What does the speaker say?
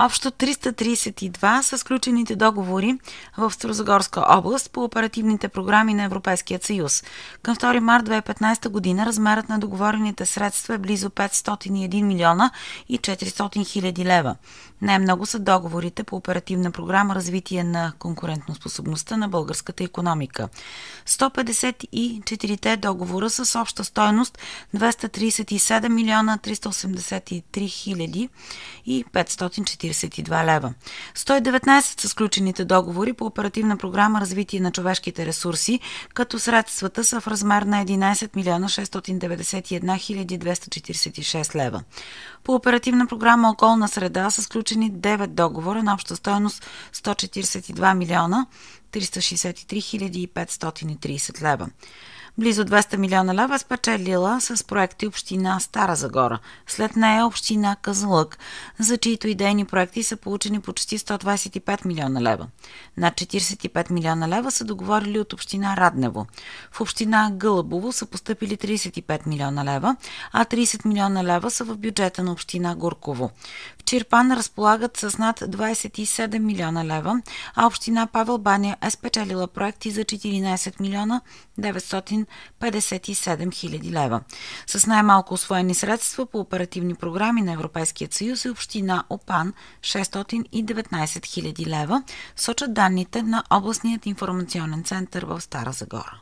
Общо 332 са сключените договори в Строзагорска област по оперативните програми на Европейския съюз. Към 2 март 2015 година размерът на договорените средства е близо 501 милиона и 400 хиляди лева. Най-много са договорите по оперативна програма Развитие на конкурентоспособността на българската економика. 154-те договора с обща стойност 237 милиона 383 хиляди и 542 лева. 119 са сключените договори по оперативна програма Развитие на човешките ресурси, като средствата са в размер на 11 милиона 691 хиляди 246 лева. По оперативна програма Околна среда са сключени 9 договора на обща стойност 142 милиона 363 530 лева. Близо 200 милиона лева е спечелила с проекти Община Стара Загора. След нея Община Казлък, за чието идейни проекти са получени почти 125 милиона лева. Над 45 милиона лева са договорили от Община Раднево. В Община Гълъбово са поступили 35 милиона лева, а 30 милиона лева са в бюджета на Община Горково. Чирпан разполагат с над 27 милиона лева, а община Павел Баня е спечелила проекти за 14 милиона 957 хиляди лева. С най-малко освоени средства по оперативни програми на Европейския съюз и община Опан 619 хиляди лева, сочат данните на областният информационен център в Стара Загора.